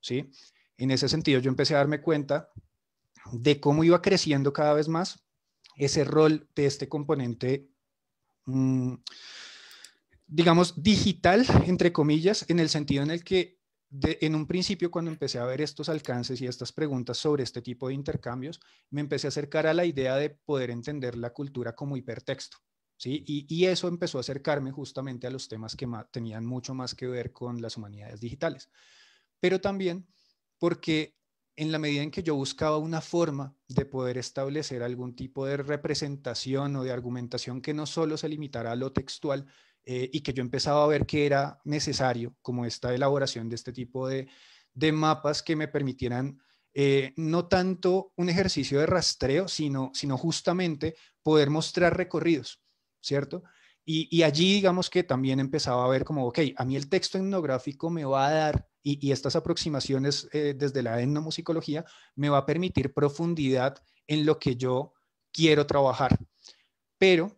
¿sí? En ese sentido, yo empecé a darme cuenta de cómo iba creciendo cada vez más ese rol de este componente, mm, digamos, digital, entre comillas, en el sentido en el que en un principio, cuando empecé a ver estos alcances y estas preguntas sobre este tipo de intercambios, me empecé a acercar a la idea de poder entender la cultura como hipertexto. ¿sí? Y, y eso empezó a acercarme justamente a los temas que tenían mucho más que ver con las humanidades digitales. Pero también porque en la medida en que yo buscaba una forma de poder establecer algún tipo de representación o de argumentación que no solo se limitara a lo textual, eh, y que yo empezaba a ver que era necesario como esta elaboración de este tipo de, mapas que me permitieran eh, no tanto un ejercicio de rastreo, sino, sino justamente poder mostrar recorridos, ¿cierto? Y, allí digamos que también empezaba a ver como, ok, a mí el texto etnográfico me va a dar, y, estas aproximaciones eh, desde la etnomusicología, me va a permitir profundidad en lo que yo quiero trabajar. Pero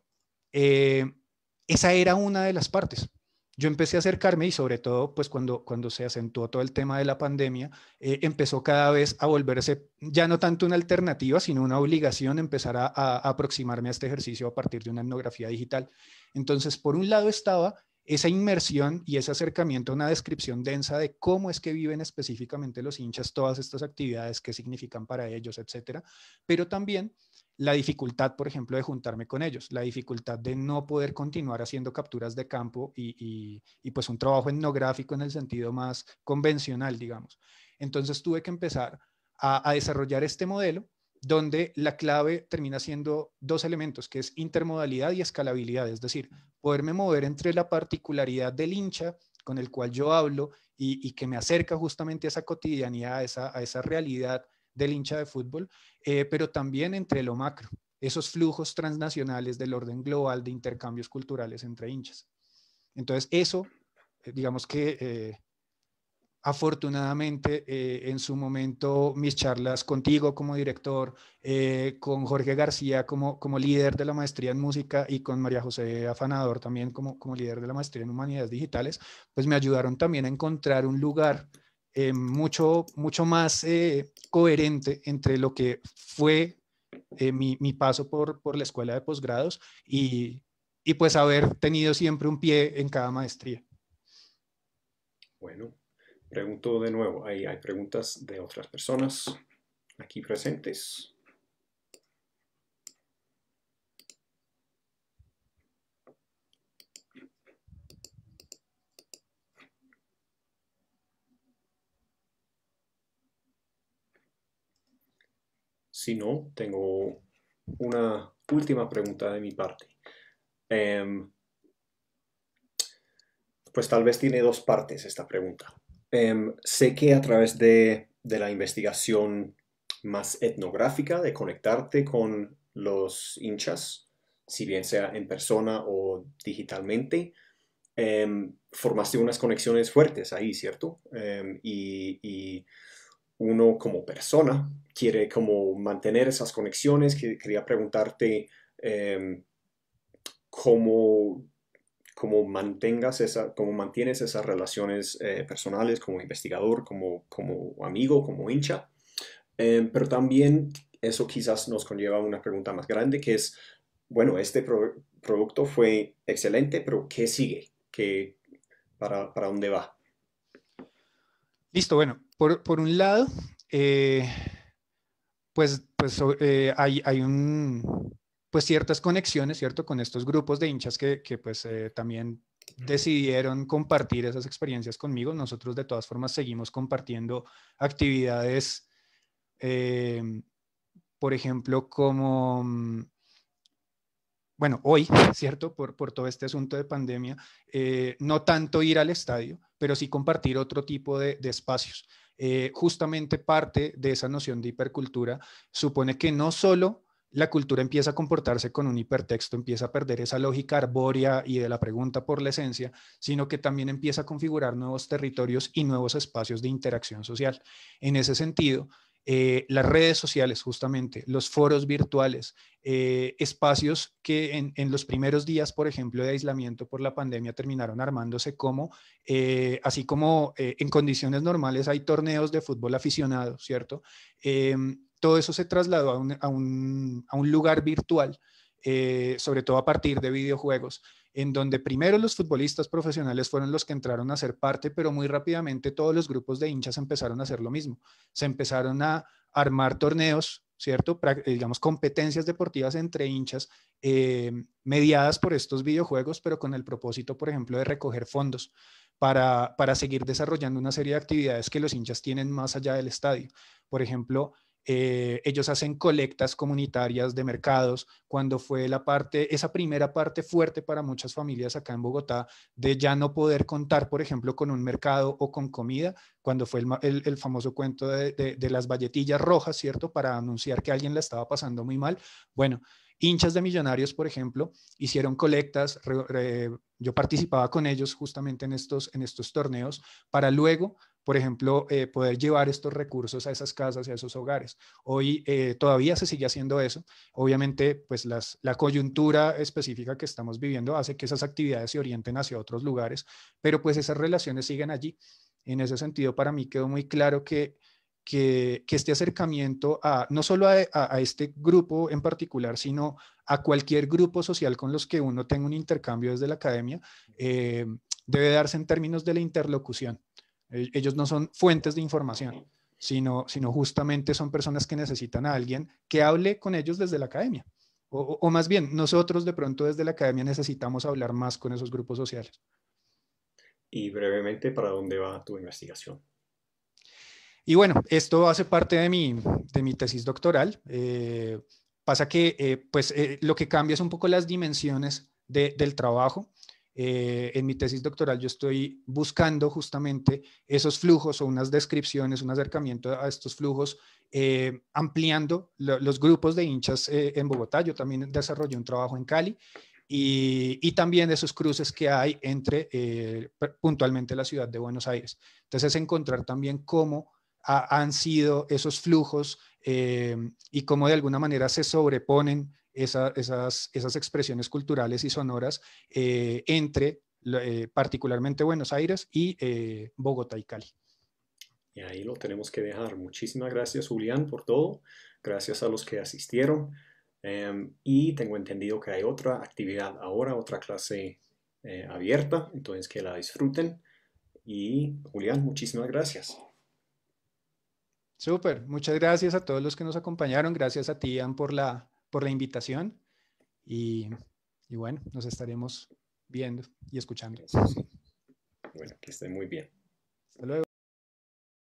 esa era una de las partes. Yo empecé a acercarme y sobre todo, pues cuando, cuando se acentuó todo el tema de la pandemia, eh, empezó cada vez a volverse ya no tanto una alternativa, sino una obligación empezar a, a aproximarme a este ejercicio a partir de una etnografía digital. Entonces, por un lado estaba esa inmersión y ese acercamiento a una descripción densa de cómo es que viven específicamente los hinchas todas estas actividades, qué significan para ellos, etcétera, pero también la dificultad, por ejemplo, de juntarme con ellos, la dificultad de no poder continuar haciendo capturas de campo y, pues un trabajo etnográfico en el sentido más convencional, digamos. Entonces tuve que empezar a, desarrollar este modelo donde la clave termina siendo dos elementos, que es intermodalidad y escalabilidad, es decir, poderme mover entre la particularidad del hincha con el cual yo hablo y, que me acerca justamente a esa cotidianidad, a esa, a esa realidad del hincha de fútbol, eh, pero también entre lo macro, esos flujos transnacionales del orden global de intercambios culturales entre hinchas. Entonces, eso, eh, digamos que eh, afortunadamente en su momento mis charlas contigo como director, con Jorge García como, como líder de la maestría en música y con María José Afanador también como, como líder de la maestría en humanidades digitales, pues me ayudaron también a encontrar un lugar eh, mucho, mucho más eh, coherente entre lo que fue eh, mi, paso por, la escuela de posgrados y, y pues haber tenido siempre un pie en cada maestría. Bueno, pregunto de nuevo, hay preguntas de otras personas aquí presentes. si no, tengo una última pregunta de mi parte. Em, pues tal vez tiene dos partes esta pregunta. Em, sé que a través de, la investigación más etnográfica, de conectarte con los hinchas, si bien sea en persona o digitalmente, em, formaste unas conexiones fuertes ahí, ¿cierto? y uno como persona quiere como mantener esas conexiones. Quería preguntarte em, cómo, mantengas esa, cómo mantienes esas relaciones eh, personales como investigador, como, como amigo, como hincha. Em, pero también eso quizás nos conlleva una pregunta más grande que es, bueno, este producto fue excelente, pero ¿qué sigue? ¿Qué, ¿Para dónde va? Listo, bueno, por, un lado, eh, pues, pues eh, hay, hay, un, pues ciertas conexiones, ¿cierto? Con estos grupos de hinchas que, pues eh, también decidieron compartir esas experiencias conmigo. Nosotros de todas formas seguimos compartiendo actividades, por ejemplo, como mm, bueno, hoy, ¿cierto? Por, por todo este asunto de pandemia, eh, no tanto ir al estadio, pero sí compartir otro tipo de, espacios. Eh, justamente parte de esa noción de hipercultura supone que no solo la cultura empieza a comportarse con un hipertexto, empieza a perder esa lógica arbórea y de la pregunta por la esencia, sino que también empieza a configurar nuevos territorios y nuevos espacios de interacción social. En ese sentido, eh, las redes sociales justamente, los foros virtuales, eh, espacios que en, los primeros días, por ejemplo, de aislamiento por la pandemia terminaron armándose como, eh, así como en condiciones normales hay torneos de fútbol aficionado, ¿cierto? Em, todo eso se trasladó a un lugar virtual, sobre todo a partir de videojuegos en donde primero los futbolistas profesionales fueron los que entraron a ser parte, pero muy rápidamente todos los grupos de hinchas empezaron a hacer lo mismo. Se empezaron a armar torneos, ¿cierto? Eh, digamos, competencias deportivas entre hinchas eh, mediadas por estos videojuegos, pero con el propósito, por ejemplo, de recoger fondos. Para, para, seguir desarrollando una serie de actividades que los hinchas tienen más allá del estadio. Por ejemplo, eh, ellos hacen colectas comunitarias de mercados, cuando fue la parte, esa primera parte fuerte para muchas familias acá en Bogotá, de ya no poder contar, por ejemplo, con un mercado o con comida, cuando fue el, famoso cuento de, las valletillas rojas, ¿cierto? Para anunciar que alguien la estaba pasando muy mal. Bueno, hinchas de millonarios, por ejemplo, hicieron colectas, yo participaba con ellos justamente en estos, en estos torneos, para luego por ejemplo, eh, poder llevar estos recursos a esas casas y a esos hogares. Hoy eh, todavía se sigue haciendo eso. Obviamente, pues la coyuntura específica que estamos viviendo hace que esas actividades se orienten hacia otros lugares, pero pues esas relaciones siguen allí. En ese sentido, para mí quedó muy claro que, que, este acercamiento a, no solo a, este grupo en particular, sino a cualquier grupo social con los que uno tenga un intercambio desde la academia, eh, debe darse en términos de la interlocución. Ellos no son fuentes de información, sino, justamente son personas que necesitan a alguien que hable con ellos desde la academia. O, más bien, nosotros de pronto desde la academia necesitamos hablar más con esos grupos sociales. Y brevemente, ¿para dónde va tu investigación? Y bueno, esto hace parte de mi, de mi tesis doctoral. Eh, pasa que eh, pues, eh, lo que cambia es un poco las dimensiones del trabajo. Eh, en mi tesis doctoral yo estoy buscando justamente esos flujos o unas descripciones, un acercamiento a estos flujos, eh, ampliando los grupos de hinchas eh, en Bogotá. Yo también desarrollé un trabajo en Cali y, también también esos cruces que hay entre puntualmente la ciudad de Buenos Aires. Entonces, encontrar también cómo han sido esos flujos y cómo de alguna manera se sobreponen esas, esas, expresiones culturales y sonoras eh, entre eh, particularmente Buenos Aires y eh, Bogotá y Cali. Y ahí lo tenemos que dejar. Muchísimas gracias, Julián, por todo. Gracias a los que asistieron. Em, y tengo entendido que hay otra actividad ahora, otra clase abierta, entonces que la disfruten. Y Julián, muchísimas gracias. Súper, muchas gracias a todos los que nos acompañaron. Gracias a ti, Ian, por la por la invitación y, bueno, nos estaremos viendo y escuchando. Bueno, que esté muy bien. Hasta luego.